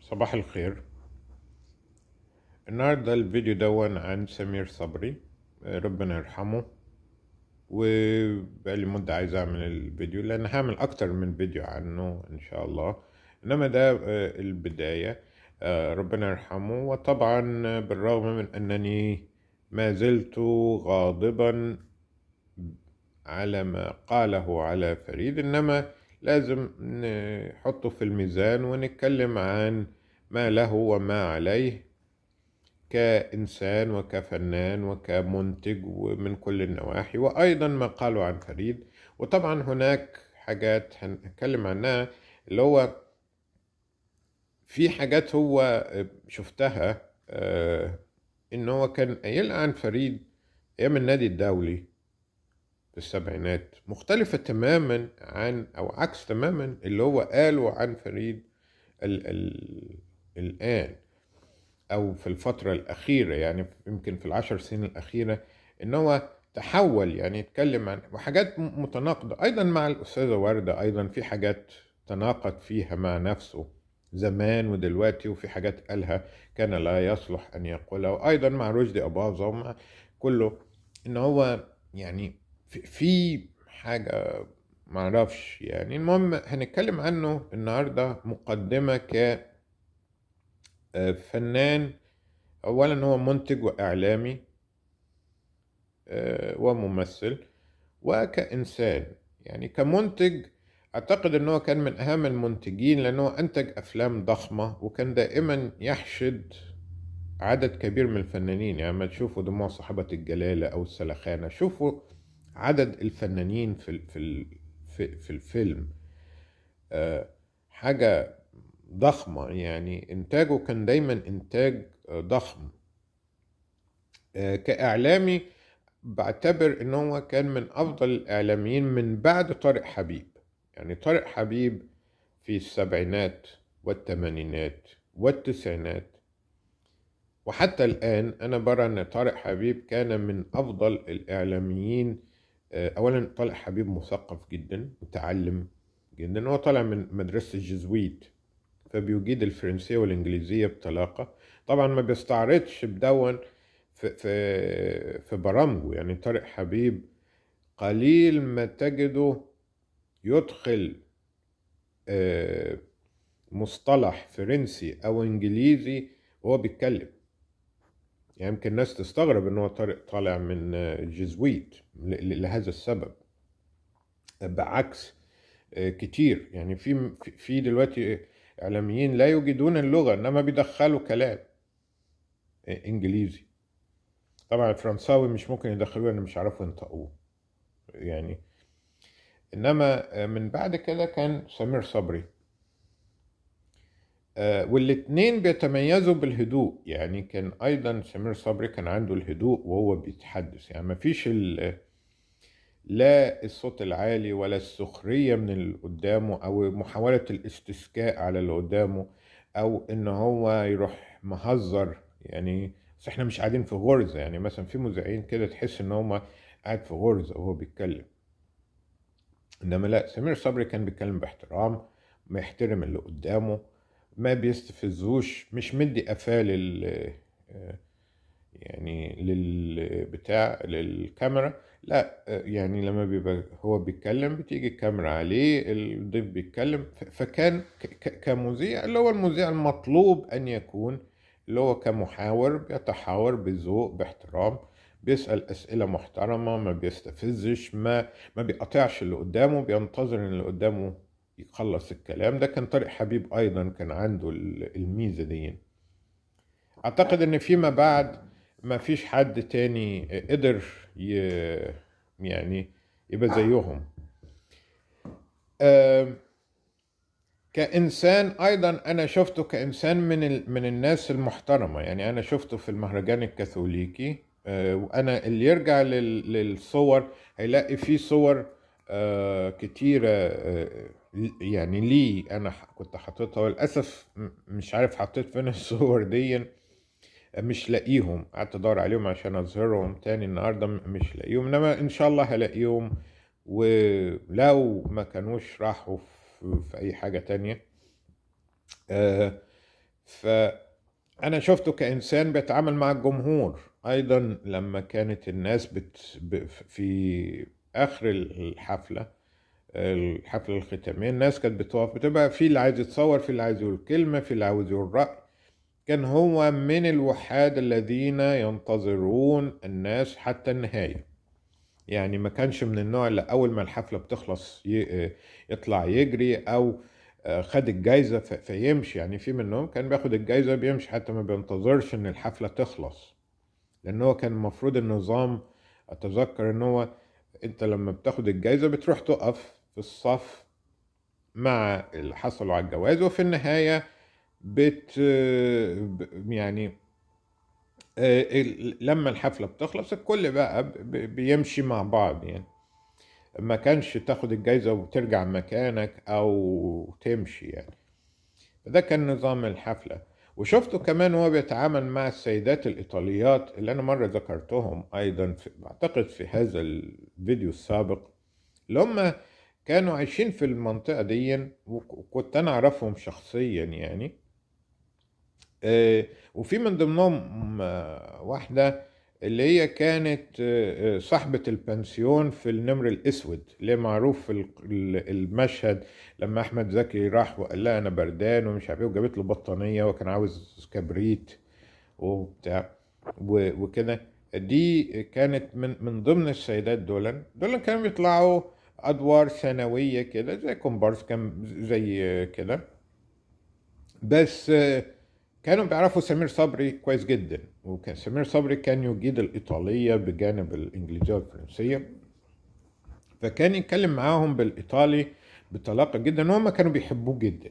صباح الخير النهاردة الفيديو دون عن سمير صبري آه، ربنا يرحمه وبقالي مدة عايز أعمل الفيديو لأن هعمل أكتر من فيديو عنه إن شاء الله إنما ده آه، البداية آه، ربنا يرحمه وطبعا بالرغم من أنني ما زلت غاضبا على ما قاله على فريد إنما لازم نحطه في الميزان ونتكلم عن ما له وما عليه كإنسان وكفنان وكمنتج ومن كل النواحي وأيضا ما قالوا عن فريد وطبعا هناك حاجات هنتكلم عنها اللي هو في حاجات هو شفتها آه، ان هو كان قايل عن فريد ايام النادي الدولي السبعينات مختلفة تماما عن أو عكس تماما اللي هو قاله عن فريد ال ال الآن أو في الفترة الأخيرة يعني يمكن في العشر سنين الأخيرة إن هو تحول يعني يتكلم عن وحاجات متناقضة أيضا مع الأستاذة وردة أيضا في حاجات تناقض فيها مع نفسه زمان ودلوقتي وفي حاجات قالها كان لا يصلح أن يقولها وأيضا مع رشدي أباظة ومع كله إن هو يعني في حاجة معرفش يعني المهم هنتكلم عنه النهاردة مقدمة ك آه، فنان أولا هو منتج وإعلامي آه، وممثل وكإنسان يعني كمنتج أعتقد أنه كان من أهم المنتجين لأنه أنتج أفلام ضخمة وكان دائما يحشد عدد كبير من الفنانين يعني ما تشوفوا دموع صاحبة الجلالة أو السلخانة شوفوا عدد الفنانين في في في الفيلم آه، حاجة ضخمة يعني إنتاجه كان دايما إنتاج آه، ضخم آه، كإعلامي بعتبر إن هو كان من أفضل الإعلاميين من بعد طارق حبيب يعني طارق حبيب في السبعينات والثمانينات والتسعينات وحتى الآن أنا برى أن طارق حبيب كان من أفضل الإعلاميين آه، اولا طلع حبيب مثقف جدا متعلم جدا هو طالع من مدرسه الجزويت فبيجيد الفرنسيه والانجليزيه بطلاقه طبعا ما بيستعرضش بدون في في في برامجه يعني طارق حبيب قليل ما تجده يدخل آه، مصطلح فرنسي او انجليزي وهو بيتكلم يعني يمكن الناس تستغرب ان هو طالع من آه، جزويت لهذا السبب بعكس آه، كتير يعني في في دلوقتي آه، اعلاميين لا يجيدون اللغه انما بيدخلوا كلام انجليزي طبعا الفرنساوي مش ممكن يدخلوه لان مش عارفوا ينطقوه يعني انما من بعد كده كان سمير صبري آه، والاثنين بيتميزوا بالهدوء يعني كان ايضا سمير صبري كان عنده الهدوء وهو بيتحدث يعني مفيش لا الصوت العالي ولا السخرية من اللي قدامه او محاولة الاستسكاء على اللي قدامه او ان هو يروح مهزر يعني بس احنا مش قاعدين في غرزة يعني مثلا في مذيعين كده تحس ان هو قاعد في غرزة وهو بيتكلم انما لا سمير صبري كان بيتكلم باحترام بيحترم اللي قدامه ما بيستفزوش مش مدي قفاه لل يعني للبتاع للكاميرا لا يعني لما بيبقى هو بيتكلم بتيجي الكاميرا عليه الضيف بيتكلم فكان كمذيع اللي هو المذيع المطلوب ان يكون اللي هو كمحاور بيتحاور بذوق باحترام بيسأل أسئلة محترمة ما بيستفزش ما ما بيقطعش اللي قدامه بينتظر إن اللي قدامه يخلص الكلام ده كان طارق حبيب ايضا كان عنده الميزه دي اعتقد ان فيما بعد ما فيش حد تاني قدر ي... يعني يبقى زيهم آه كإنسان أيضا أنا شفته كإنسان من ال... من الناس المحترمة يعني أنا شفته في المهرجان الكاثوليكي آه وأنا اللي يرجع لل... للصور هيلاقي في صور آه كتيرة آه يعني ليه انا كنت حاططها وللاسف مش عارف حطيت فين الصور دي مش لاقيهم قعدت ادور عليهم عشان اظهرهم تاني النهارده مش لاقيهم انما ان شاء الله هلاقيهم ولو ما كانوش راحوا في اي حاجه تانية آه، ف انا شفته كانسان بيتعامل مع الجمهور ايضا لما كانت الناس بت في اخر الحفله الحفلة الختامية الناس كانت بتقف بتبقى في اللي عايز يتصور في اللي عايز يقول كلمة في اللي عاوز يقول رأي كان هو من الوحاد الذين ينتظرون الناس حتى النهاية يعني ما كانش من النوع اللي أول ما الحفلة بتخلص يطلع يجري أو آه، خد الجايزة فيمشي يعني في منهم كان بياخد الجايزة بيمشي حتى ما بينتظرش إن الحفلة تخلص لأن هو كان المفروض النظام أتذكر إن هو أنت لما بتاخد الجايزة بتروح تقف في الصف مع اللي حصلوا على الجواز وفي النهاية بت يعني آه، لما الحفلة بتخلص الكل بقى بيمشي مع بعض يعني ما كانش تاخد الجايزة وترجع مكانك أو تمشي يعني ده كان نظام الحفلة وشفته كمان وهو بيتعامل مع السيدات الإيطاليات اللي أنا مرة ذكرتهم أيضا في أعتقد في هذا الفيديو السابق اللي هم كانوا عايشين في المنطقة دي وكنت أنا أعرفهم شخصيا يعني آه، وفي من ضمنهم واحدة اللي هي كانت آه، آه، صاحبة البنسيون في النمر الأسود اللي معروف المشهد لما أحمد زكي راح وقال لها أنا بردان ومش عارف إيه وجابت له بطانية وكان عاوز كبريت وبتاع وكده دي كانت من من ضمن السيدات دول دول كانوا بيطلعوا ادوار ثانويه كده زي كومبارس كان زي كده بس كانوا بيعرفوا سمير صبري كويس جدا وكان سمير صبري كان يجيد الايطاليه بجانب الانجليزيه والفرنسيه فكان يتكلم معاهم بالايطالي بطلاقه جدا وهم كانوا بيحبوه جدا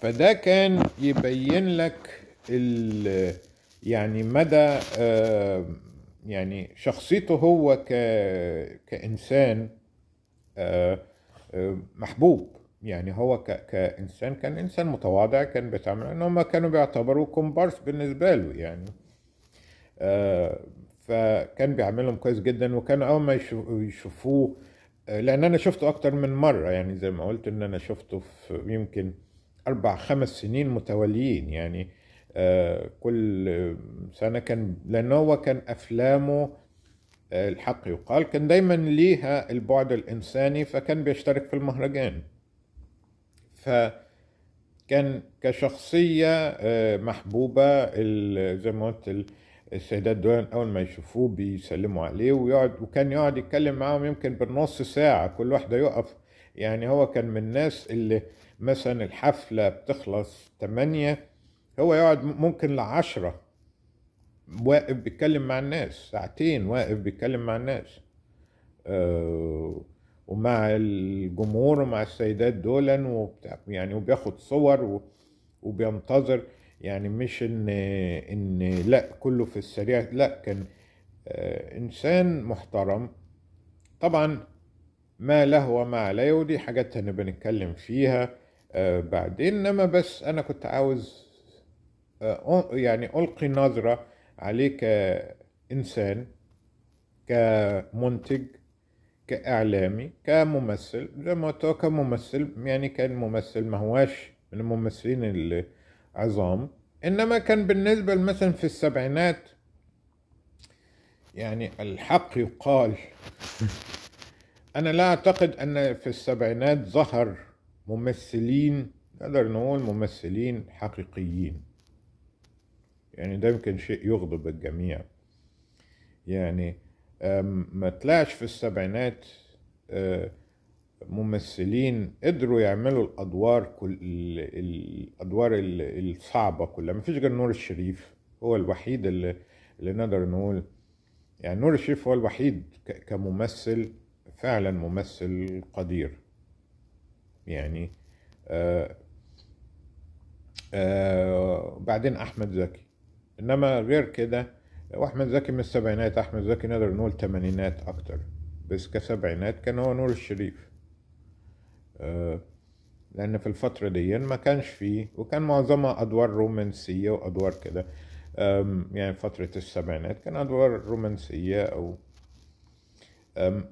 فده كان يبين لك يعني مدى آه يعني شخصيته هو ك... كإنسان آه، آه، محبوب يعني هو ك... كإنسان كان إنسان متواضع كان بيتعامل إن هم كانوا بيعتبروه كومبارس بالنسبة له يعني آه، فكان بيعملهم كويس جدا وكان أول ما يشوفوه لأن أنا شفته أكتر من مرة يعني زي ما قلت إن أنا شفته في يمكن أربع خمس سنين متواليين يعني كل سنة كان لأنه هو كان أفلامه آه، الحق يقال كان دايما ليها البعد الإنساني فكان بيشترك في المهرجان فكان كشخصية آه، محبوبة زي ما قلت السيدات دول أول ما يشوفوه بيسلموا عليه ويقعد وكان يقعد يتكلم معاهم يمكن بالنص ساعة كل واحدة يقف يعني هو كان من الناس اللي مثلا الحفلة بتخلص تمانية هو يقعد ممكن لعشرة واقف بيتكلم مع الناس ساعتين واقف بيتكلم مع الناس آه، ومع الجمهور ومع السيدات دولا وبتاع يعني وبياخد صور وبينتظر يعني مش ان ان لا كله في السريع لا كان آه، انسان محترم طبعا ما له وما عليه ودي حاجات هنبقى نتكلم فيها آه، بعدين انما بس انا كنت عاوز آه، يعني ألقي نظرة عليه كإنسان كمنتج كإعلامي كممثل زي ما قلت كممثل يعني كان ممثل ما هواش من الممثلين العظام إنما كان بالنسبة مثلا في السبعينات يعني الحق يقال أنا لا أعتقد أن في السبعينات ظهر ممثلين نقدر نقول ممثلين حقيقيين يعني ده يمكن شيء يغضب الجميع يعني ما طلعش في السبعينات آه، ممثلين قدروا يعملوا الادوار كل الادوار الصعبه كلها ما فيش غير نور الشريف هو الوحيد اللي, اللي نقدر نقول يعني نور الشريف هو الوحيد كممثل فعلا ممثل قدير يعني آآ آه، آآ آه، بعدين احمد زكي انما غير كده واحمد زكي من السبعينات احمد زكي نقدر نقول تمانينات اكتر بس كسبعينات كان هو نور الشريف أه لان في الفتره دي ما كانش فيه وكان معظمها ادوار رومانسيه وادوار كده يعني فتره السبعينات كان ادوار رومانسيه او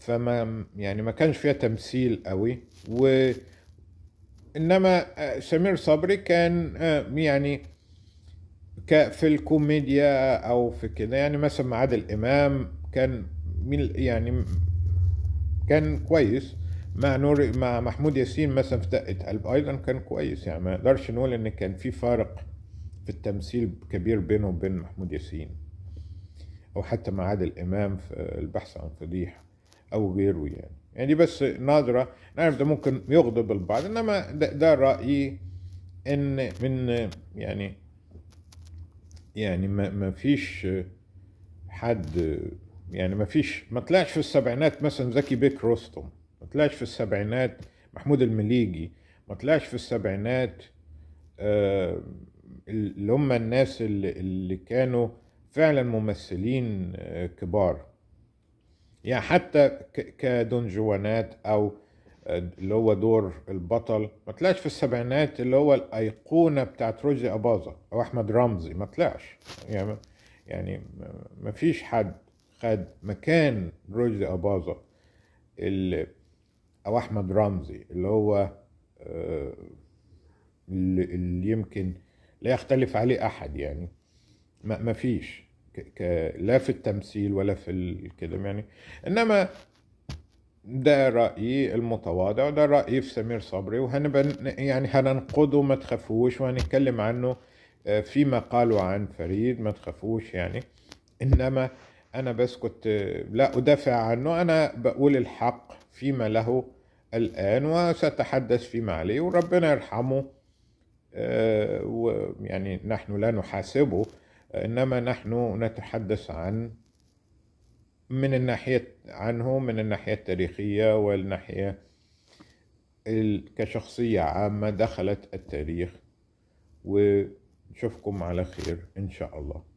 فما يعني ما كانش فيها تمثيل قوي وإنما انما آه، سمير صبري كان آه، يعني في الكوميديا او في كده يعني مثلا مع عادل امام كان مين يعني كان كويس مع نور مع محمود ياسين مثلا في دقه قلب ايضا كان كويس يعني ما نقدرش نقول ان كان في فارق في التمثيل كبير بينه وبين محمود ياسين او حتى مع عادل امام في البحث عن فضيحه او غيره يعني يعني دي بس نادره نعرف ده ممكن يغضب البعض انما ده, ده رايي ان من يعني يعني ما, ما فيش حد يعني ما فيش ما طلعش في السبعينات مثلا زكي بيك رستم ما طلعش في السبعينات محمود المليجي ما طلعش في السبعينات آه، اللي هم الناس اللي, اللي كانوا فعلا ممثلين آه، كبار يعني حتى كدون جوانات او اللي هو دور البطل ما طلعش في السبعينات اللي هو الايقونه بتاعت روزي اباظه او احمد رمزي ما طلعش يعني يعني ما فيش حد خد مكان روزي اباظه اللي او احمد رمزي اللي هو آه، اللي يمكن لا يختلف عليه احد يعني ما فيش لا في التمثيل ولا في الكلام يعني انما ده رأيي المتواضع وده رأيي في سمير صبري وهنبقى يعني هننقده ما تخافوش وهنتكلم عنه آه، فيما قالوا عن فريد ما تخافوش يعني إنما أنا بس كنت آه، لا أدافع عنه أنا بقول الحق فيما له الآن وسأتحدث فيما عليه وربنا يرحمه آه، ويعني نحن لا نحاسبه إنما نحن نتحدث عن من الناحية عنه من الناحية التاريخية والناحية كشخصية عامة دخلت التاريخ ونشوفكم على خير إن شاء الله